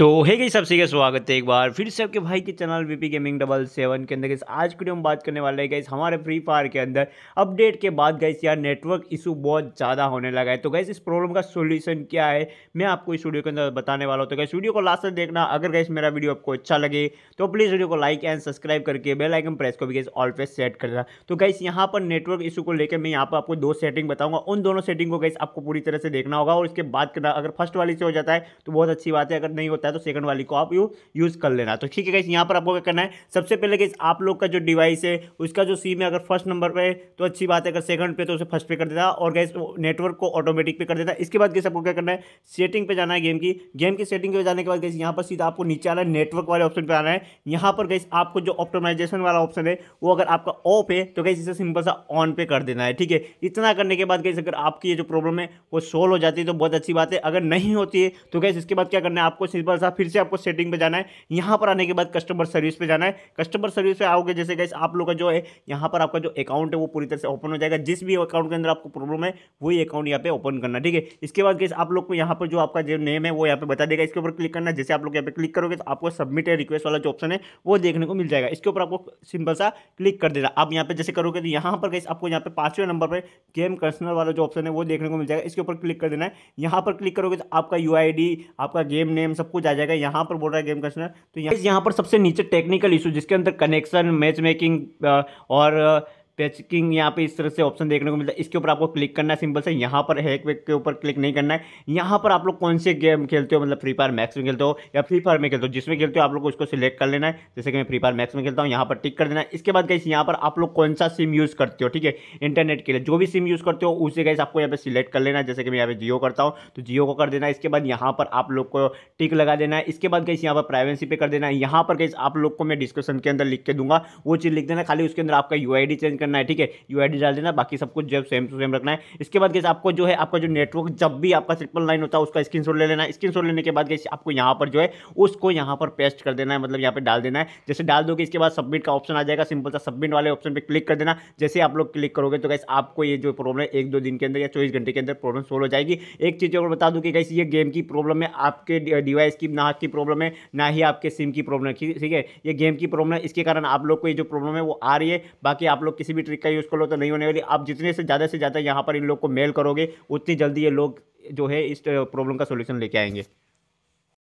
तो है गई सबसे का स्वागत है एक बार फिर से आपके भाई के channel VP gaming double seven के अंदर गई आज की हम बात करने वाले हैं गई हमारे फ्री फायर के अंदर अपडेट के बाद गई यार नेटवर्क इशू बहुत ज़्यादा होने लगा है तो गई इस प्रॉब्लम का सोल्यूशन क्या है मैं आपको इस वीडियो के अंदर बताने वाला हूँ तो गई वीडियो को लास्ट तक देखना अगर गई मेरा वीडियो आपको अच्छा लगे तो प्लीज़ वीडियो को लाइक एंड सब्सक्राइब करके बेलाइकन प्रेस को भी गई ऑल पे सेट कर रहा तो गई यहाँ पर नेटवर्क इशू को लेकर मैं यहाँ पर आपको दो सेटिंग बताऊँगा उन दोनों सेटिंग को गई आपको पूरी तरह से देखना होगा और इसके बाद करना अगर फर्स्ट वाली से हो जाता है तो बहुत अच्छी बात है अगर नहीं होता है तो सेकंड वाली को आप यू यूज़ कर लेना तो ठीक है यहाँ पर आपको क्या करना है सबसे पहले कि आप लोग का जो डिवाइस है उसका जो सीम है अगर फर्स्ट नंबर पर तो अच्छी बात है अगर सेकंड पर तो उसे फर्स्ट पे कर देता और गैस नेटवर्क को ऑटोमेटिक पे कर देता इसके बाद गाइस आपको क्या करना है सेटिंग पर जाना है गेम की गेम की सेटिंग पर जाने के बाद गाइस यहाँ पर सीधा आपको नीचे आना है नेटवर्क वाले ऑप्शन पर आना है यहाँ पर गाइस आपको जो ऑप्टोमाइजेशन वाला ऑप्शन है वो अगर आपका ऑफ है तो गाइस इसे सिंपल सा ऑन पे कर देना है ठीक है इतना करने के बाद गाइस अगर आपकी ये जो प्रॉब्लम है वो सोल्व हो जाती है तो बहुत अच्छी बात है अगर नहीं होती है तो गैस इसके बाद क्या करना है आपको सिंपल थोड़ा सा फिर से आपको सेटिंग पे जाना है यहाँ पर आने के बाद कस्टमर सर्विस पे जाना है कस्टमर सर्विस पे आओगे जैसे गैस आप लोग का जो है यहाँ पर आपका जो अकाउंट है वो पूरी तरह से ओपन हो जाएगा जिस भी अकाउंट के अंदर आपको प्रॉब्लम है वही अकाउंट यहाँ पे ओपन करना ठीक है इसके बाद गैस आप लोग को यहाँ पर जो आपका जो नेम है वो यहाँ पर बता देगा इसके ऊपर क्लिक करना जैसे आप लोग यहाँ पे क्लिक करोगे तो आपको सबमिट है रिक्वेस्ट वाला जो ऑप्शन है वो देखने को मिल जाएगा इसके ऊपर आपको सिंपल सा क्लिक कर देना आप यहाँ पर जैसे करोगे तो यहाँ पर गैस आपको यहाँ पे पांचवें नंबर पर गेम कंसनर वाला जो ऑप्शन है वो देखने को मिल जाएगा इसके ऊपर क्लिक कर देना है यहाँ पर क्लिक करोगे तो आपका यू आपका गेम नेम सब कुछ आ जाएगा यहाँ पर बोल रहा है गेम कस्टनर तो यहाँ पर सबसे नीचे टेक्निकल इशू जिसके अंदर कनेक्शन मैच मेकिंग और पैकिंग यहाँ पे इस तरह से ऑप्शन देखने को मिलता है इसके ऊपर आपको क्लिक करना है सिंपल से यहाँ पर हैक वेक के ऊपर क्लिक नहीं करना है यहाँ पर आप लोग कौन से गेम खेलते हो मतलब फ्री फायर मैक्स में खेलते हो या फ्री फायर में खेलते हो जिसमें खेलते हो आप लोग उसको सिलेक्ट कर लेना है जैसे कि मैं फ्री फायर मैक्स में खेलता हूँ यहाँ पर टिक कर देना है इसके बाद कैसे यहाँ पर आप लोग कौन सा सिम यूज़ करते हो ठीक है इंटरनेट के लिए जो भी सिम यूज़ करते हो उसे कैसे आपको यहाँ पर सिलेक्ट कर लेना है जैसे कि मैं यहाँ पे जियो करता हूँ तो जियो को कर देना है इसके बाद यहाँ पर आप लोग को टिक लगा देना है इसके बाद कैसे यहाँ पर प्राइवेसी पे कर देना है यहाँ पर कैसे आप लोग को मैं डिस्क्रिप्शन के अंदर लिख के दूंगा वो चीज़ लिख देना खाली उसके अंदर आपका यू चेंज करना करना है ठीक है यू डाल देना बाकी सब कुछ जो सेम टू सेम रखना है इसके बाद कैसे आपको जो है आपका जो नेटवर्क जब भी आपका ट्रिपल लाइन होता है उसका स्क्रीन ले लेना स्क्रीन लेने के बाद कैसे आपको यहाँ पर जो है उसको यहाँ पर पेस्ट कर देना है मतलब यहाँ पर डाल देना है जैसे डाल दोगे इसके बाद सबमिट का ऑप्शन आ जाएगा सिंपल सा सबमिट वाले ऑप्शन पर क्लिक कर देना जैसे आप लोग क्लिक करोगे तो कैसे आपको ये जो प्रॉब्लम है एक दो दिन के अंदर या चौबीस घंटे के अंदर प्रॉब्लम सोल्व हो जाएगी एक चीज़ और बता दूँ कि कैसे ये गेम की प्रॉब्लम है आपके डिवाइस की ना की प्रॉब्लम है ना ही आपके सिम की प्रॉब्लम है ठीक है ये गेम की प्रॉब्लम है इसके कारण आप लोग को ये जो प्रॉब्लम है वो आ रही है बाकी आप लोग किसी किसी भी ट्रिक का यूज़ कर लो तो नहीं होने वाली आप जितने से ज़्यादा से ज़्यादा यहाँ पर इन लोग को मेल करोगे उतनी जल्दी ये लोग जो है इस प्रॉब्लम का सोल्यूशन लेके आएंगे